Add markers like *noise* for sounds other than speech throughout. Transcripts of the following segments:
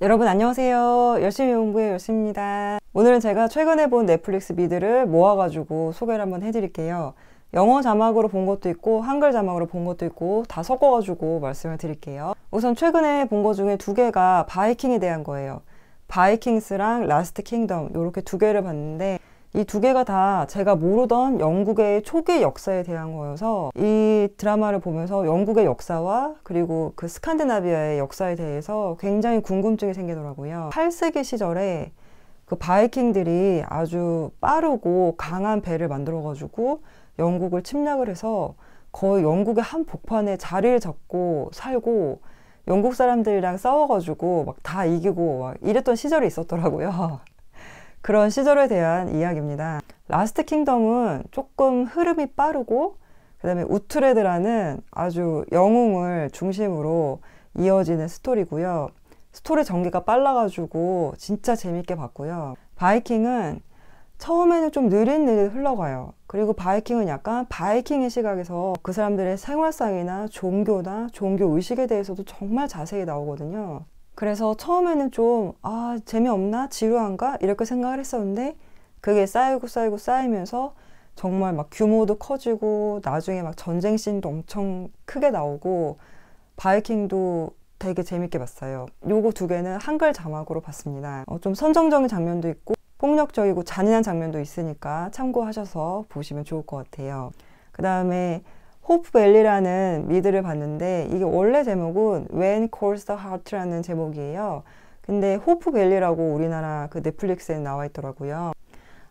여러분 안녕하세요. 열심히 공부의 열심입니다. 오늘은 제가 최근에 본 넷플릭스 미드를 모아가지고 소개를 한번 해드릴게요. 영어 자막으로 본 것도 있고 한글 자막으로 본 것도 있고 다 섞어가지고 말씀을 드릴게요. 우선 최근에 본 것 중에 두 개가 바이킹에 대한 거예요. 바이킹스랑 라스트 킹덤 이렇게 두 개를 봤는데 이두 개가 다 제가 모르던 영국의 초기 역사에 대한 거여서 이 드라마를 보면서 영국의 역사와 그리고 그 스칸디나비아의 역사에 대해서 굉장히 궁금증이 생기더라고요. 8세기 시절에 그 바이킹들이 아주 빠르고 강한 배를 만들어가지고 영국을 침략을 해서 거의 영국의 한 복판에 자리를 잡고 살고 영국 사람들이랑 싸워가지고 막 다 이기고 막 이랬던 시절이 있었더라고요. *laughs* 그런 시절에 대한 이야기입니다. 라스트 킹덤은 조금 흐름이 빠르고 그다음에 우트레드라는 아주 영웅을 중심으로 이어지는 스토리고요. 스토리 전개가 빨라가지고 진짜 재밌게 봤고요. 바이킹은 처음에는 좀 느린 느린 흘러가요. 그리고 바이킹은 약간 바이킹의 시각에서 그 사람들의 생활상이나 종교나 종교 의식에 대해서도 정말 자세히 나오거든요. 그래서 처음에는 좀, 아, 재미없나? 지루한가? 이렇게 생각을 했었는데, 그게 쌓이고 쌓이고 쌓이면서 정말 막 규모도 커지고, 나중에 막 전쟁씬도 엄청 크게 나오고, 바이킹도 되게 재밌게 봤어요. 요거 두 개는 한글 자막으로 봤습니다. 어, 좀 선정적인 장면도 있고, 폭력적이고 잔인한 장면도 있으니까 참고하셔서 보시면 좋을 것 같아요. 그 다음에 호프벨리라는 미드를 봤는데 이게 원래 제목은 When Calls the Heart라는 제목이에요. 근데 호프벨리라고 우리나라 그 넷플릭스에 나와 있더라고요.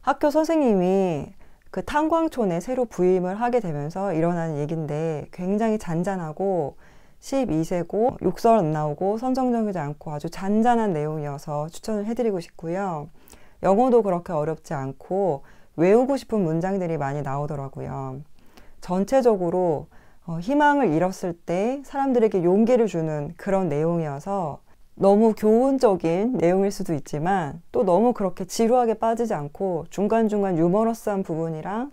학교 선생님이 그 탄광촌에 새로 부임을 하게 되면서 일어나는 얘긴데 굉장히 잔잔하고 12세고 욕설 안 나오고 선정적이지 않고 아주 잔잔한 내용이어서 추천을 해드리고 싶고요. 영어도 그렇게 어렵지 않고 외우고 싶은 문장들이 많이 나오더라고요. 전체적으로 어, 희망을 잃었을 때 사람들에게 용기를 주는 그런 내용이어서 너무 교훈적인 내용일 수도 있지만 또 너무 그렇게 지루하게 빠지지 않고 중간중간 유머러스한 부분이랑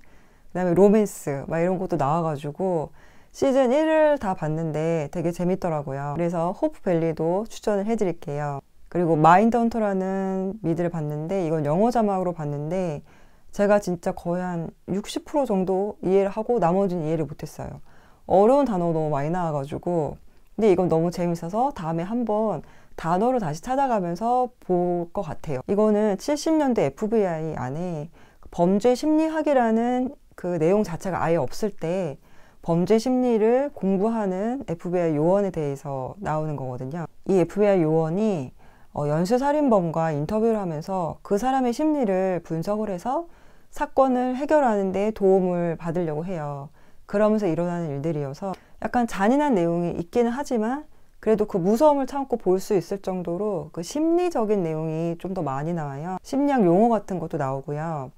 그다음에 로맨스 막 이런 것도 나와가지고 시즌 1을 다 봤는데 되게 재밌더라고요. 그래서 호프밸리도 추천을 해드릴게요. 그리고 마인드 헌터라는 미드를 봤는데 이건 영어 자막으로 봤는데 제가 진짜 거의 한 60% 정도 이해를 하고 나머지는 이해를 못했어요. 어려운 단어 너무 많이 나와가지고 근데 이건 너무 재밌어서 다음에 한번 단어를 다시 찾아가면서 볼 것 같아요. 이거는 70년대 FBI 안에 범죄 심리학이라는 그 내용 자체가 아예 없을 때 범죄 심리를 공부하는 FBI 요원에 대해서 나오는 거거든요. 이 FBI 요원이 어, 연쇄살인범과 인터뷰를 하면서 그 사람의 심리를 분석을 해서 사건을 해결하는 데 도움을 받으려고 해요. 그러면서 일어나는 일들이어서 약간 잔인한 내용이 있기는 하지만 그래도 그 무서움을 참고 볼 수 있을 정도로 그 심리적인 내용이 좀 더 많이 나와요. 심리학 용어 같은 것도 나오고요.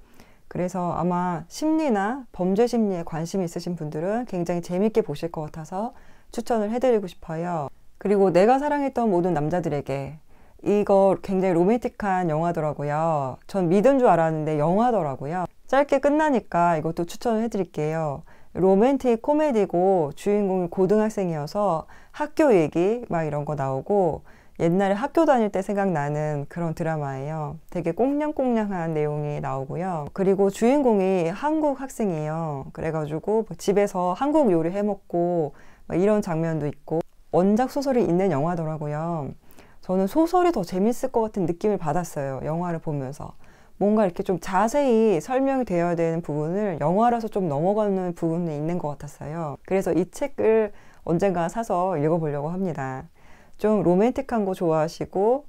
그래서 아마 심리나 범죄 심리에 관심이 있으신 분들은 굉장히 재밌게 보실 것 같아서 추천을 해드리고 싶어요. 그리고 내가 사랑했던 모든 남자들에게 이거 굉장히 로맨틱한 영화더라고요. 전 믿은 줄 알았는데 영화더라고요. 짧게 끝나니까 이것도 추천해 을 드릴게요. 로맨틱 코미디고 주인공이 고등학생이어서 학교 얘기 막 이런 거 나오고 옛날에 학교 다닐 때 생각나는 그런 드라마예요. 되게 꽁냥꽁냥한 내용이 나오고요. 그리고 주인공이 한국 학생이에요. 그래가지고 뭐 집에서 한국 요리 해먹고 이런 장면도 있고 원작 소설이 있는 영화더라고요. 저는 소설이 더 재밌을 것 같은 느낌을 받았어요. 영화를 보면서. 뭔가 이렇게 좀 자세히 설명이 되어야 되는 부분을 영화라서 좀 넘어가는 부분이 있는 것 같았어요. 그래서 이 책을 언젠가 사서 읽어보려고 합니다. 좀 로맨틱한 거 좋아하시고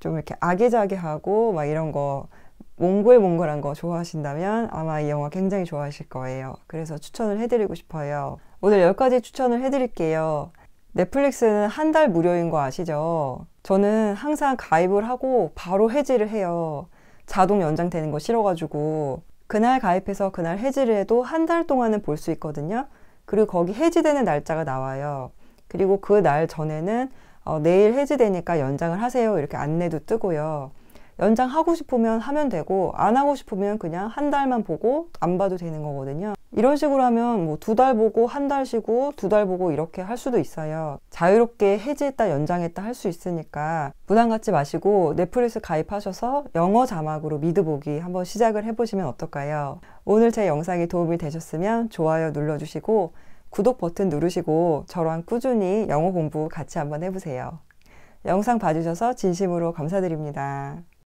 좀 이렇게 아기자기하고 막 이런 거 몽글몽글한 거 좋아하신다면 아마 이 영화 굉장히 좋아하실 거예요. 그래서 추천을 해드리고 싶어요. 오늘 10가지 추천을 해드릴게요. 넷플릭스는 한 달 무료인 거 아시죠? 저는 항상 가입을 하고 바로 해지를 해요. 자동 연장되는 거 싫어가지고. 그날 가입해서 그날 해지를 해도 한 달 동안은 볼 수 있거든요. 그리고 거기 해지되는 날짜가 나와요. 그리고 그 날 전에는 어, 내일 해지되니까 연장을 하세요. 이렇게 안내도 뜨고요. 연장하고 싶으면 하면 되고, 안 하고 싶으면 그냥 한 달만 보고 안 봐도 되는 거거든요. 이런 식으로 하면 뭐 두 달 보고 한 달 쉬고 두 달 보고 이렇게 할 수도 있어요. 자유롭게 해지했다 연장했다 할 수 있으니까 부담 갖지 마시고 넷플릭스 가입하셔서 영어 자막으로 미드 보기 한번 시작을 해보시면 어떨까요? 오늘 제 영상이 도움이 되셨으면 좋아요 눌러주시고 구독 버튼 누르시고 저랑 꾸준히 영어 공부 같이 한번 해보세요. 영상 봐주셔서 진심으로 감사드립니다.